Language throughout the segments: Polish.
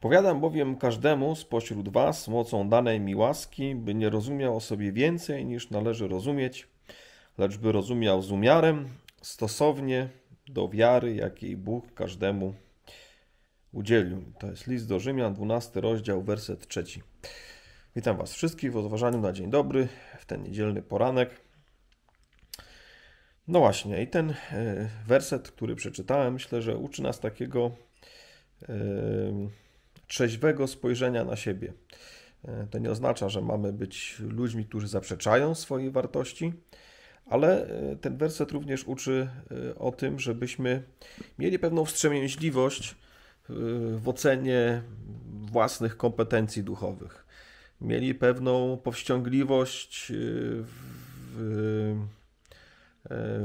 Powiadam bowiem każdemu spośród was mocą danej mi łaski, by nie rozumiał o sobie więcej niż należy rozumieć, lecz by rozumiał z umiarem, stosownie do wiary, jakiej Bóg każdemu udzielił. To jest list do Rzymian, 12 rozdział, werset 3. Witam was wszystkich w odważaniu na dzień dobry, w ten niedzielny poranek. No właśnie, i ten e, werset, który przeczytałem, myślę, że uczy nas takiego... Yy, trzeźwego spojrzenia na siebie. E, to nie oznacza, że mamy być ludźmi, którzy zaprzeczają swojej wartości, ale e, ten werset również uczy e, o tym, żebyśmy mieli pewną wstrzemięźliwość w ocenie własnych kompetencji duchowych. Mieli pewną powściągliwość w,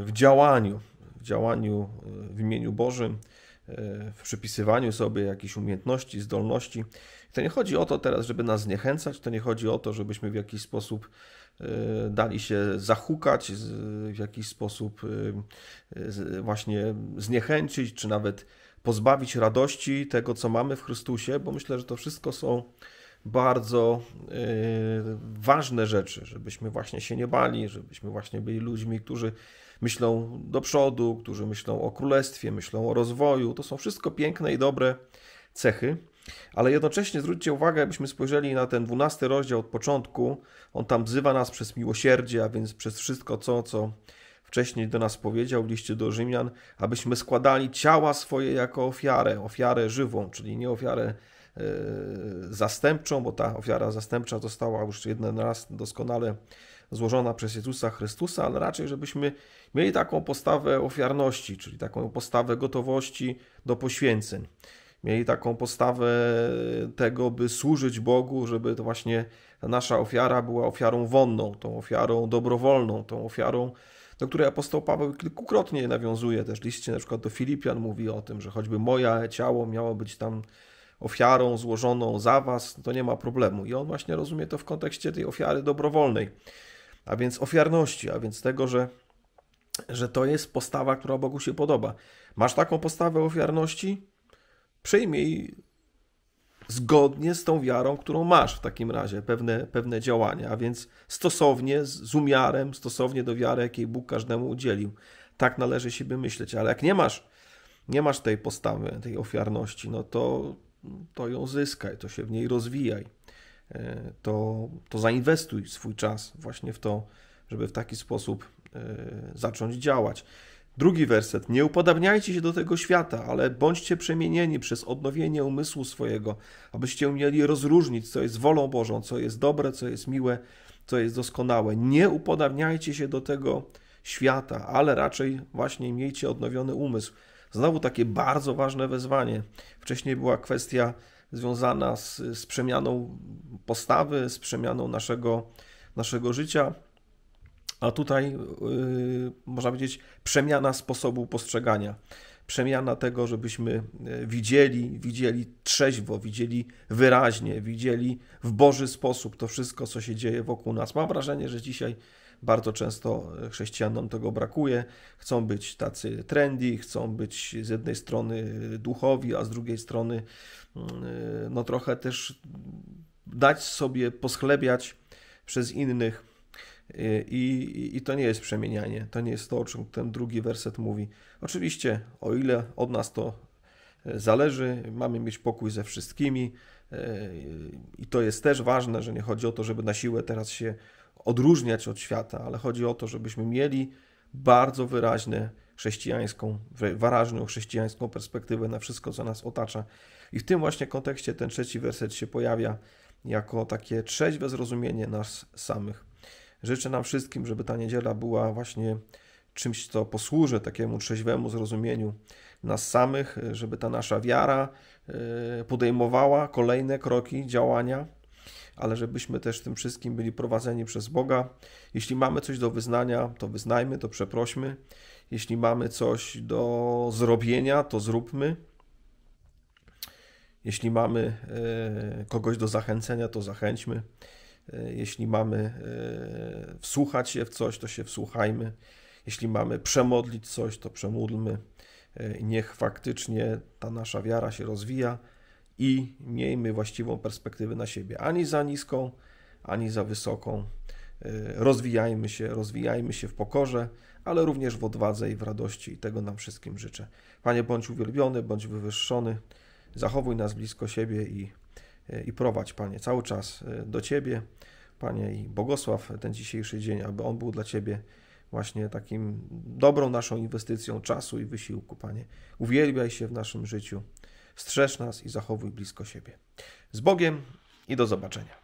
w działaniu, w działaniu w imieniu Bożym w przypisywaniu sobie jakichś umiejętności, zdolności. To nie chodzi o to teraz, żeby nas zniechęcać, to nie chodzi o to, żebyśmy w jakiś sposób e, dali się zahukać, w jakiś sposób e, właśnie zniechęcić, czy nawet pozbawić radości tego, co mamy w Chrystusie, bo myślę, że to wszystko są bardzo y, ważne rzeczy, żebyśmy właśnie się nie bali, żebyśmy właśnie byli ludźmi, którzy myślą do przodu, którzy myślą o królestwie, myślą o rozwoju. To są wszystko piękne i dobre cechy. Ale jednocześnie zwróćcie uwagę, jakbyśmy spojrzeli na ten dwunasty rozdział od początku, on tam wzywa nas przez miłosierdzie, a więc przez wszystko co, co wcześniej do nas powiedział w liście do Rzymian, abyśmy składali ciała swoje jako ofiarę, ofiarę żywą, czyli nie ofiarę E, zastępczą, bo ta ofiara zastępcza została już jeden raz doskonale złożona przez Jezusa Chrystusa, ale raczej, żebyśmy mieli taką postawę ofiarności, czyli taką postawę gotowości do poświęceń. Mieli taką postawę tego, by służyć Bogu, żeby to właśnie nasza ofiara była ofiarą wonną, tą ofiarą dobrowolną, tą ofiarą, do której apostoł Paweł kilkukrotnie nawiązuje. Też liście na przykład do Filipian mówi o tym, że choćby moje ciało miało być tam ofiarą złożoną za was, no to nie ma problemu. I on właśnie rozumie to w kontekście tej ofiary dobrowolnej, a więc ofiarności, a więc tego, że, że to jest postawa, która Bogu się podoba. Masz taką postawę ofiarności? Przyjmij zgodnie z tą wiarą, którą masz w takim razie, pewne, pewne działania, a więc stosownie, z, z umiarem, stosownie do wiary, jakiej Bóg każdemu udzielił. Tak należy siebie myśleć, ale jak nie masz, nie masz tej postawy, tej ofiarności, no to to ją zyskaj, to się w niej rozwijaj, e, to, to zainwestuj swój czas właśnie w to, żeby w taki sposób e, zacząć działać. Drugi werset. Nie upodabniajcie się do tego świata, ale bądźcie przemienieni przez odnowienie umysłu swojego, abyście umieli rozróżnić, co jest wolą Bożą, co jest dobre, co jest miłe, co jest doskonałe. Nie upodabniajcie się do tego świata, ale raczej właśnie miejcie odnowiony umysł. Znowu takie bardzo ważne wezwanie. Wcześniej była kwestia związana z, z przemianą postawy, z przemianą naszego, naszego życia. A tutaj yy, można powiedzieć przemiana sposobu postrzegania, przemiana tego, żebyśmy yy, widzieli, widzieli trzeźwo, widzieli wyraźnie, widzieli w Boży sposób to wszystko, co się dzieje wokół nas. Mam wrażenie, że dzisiaj bardzo często e, chrześcijanom tego brakuje. Chcą być tacy trendy, chcą być z jednej strony duchowi, a z drugiej strony mm, e, no trochę też dać sobie poschlebiać przez innych. E, I, I, I to nie jest przemienianie, to nie jest to, o czym ten drugi werset mówi. Oczywiście, o ile od nas to zależy, mamy mieć pokój ze wszystkimi, i to jest też ważne, że nie chodzi o to, żeby na siłę teraz się odróżniać od świata, ale chodzi o to, żebyśmy mieli bardzo wyraźne chrześcijańską, wyraźną chrześcijańską perspektywę na wszystko, co nas otacza. I w tym właśnie kontekście ten trzeci werset się pojawia jako takie trzeźwe zrozumienie nas samych. Życzę nam wszystkim, żeby ta niedziela była właśnie czymś, co posłuży takiemu trzeźwemu zrozumieniu nas samych, żeby ta nasza wiara e, podejmowała kolejne kroki działania ale żebyśmy też tym wszystkim byli prowadzeni przez Boga. Jeśli mamy coś do wyznania, to wyznajmy, to przeprośmy. Jeśli mamy coś do zrobienia, to zróbmy. Jeśli mamy e, kogoś do zachęcenia, to zachęćmy. E, jeśli mamy e, wsłuchać się w coś, to się wsłuchajmy. Jeśli mamy przemodlić coś, to przemódlmy. Niech faktycznie ta nasza wiara się rozwija i miejmy właściwą perspektywę na siebie. Ani za niską, ani za wysoką. E, rozwijajmy się, rozwijajmy się w pokorze, ale również w odwadze i w radości. I tego nam wszystkim życzę. Panie, bądź uwielbiony, bądź wywyższony. Zachowuj nas blisko siebie i, e, i prowadź, Panie, cały czas e, do Ciebie. Panie, i błogosław ten dzisiejszy dzień, aby on był dla Ciebie właśnie takim dobrą naszą inwestycją czasu i wysiłku, Panie. Uwielbiaj się w naszym życiu. Strzeż nas i zachowuj blisko siebie. Z Bogiem i do zobaczenia.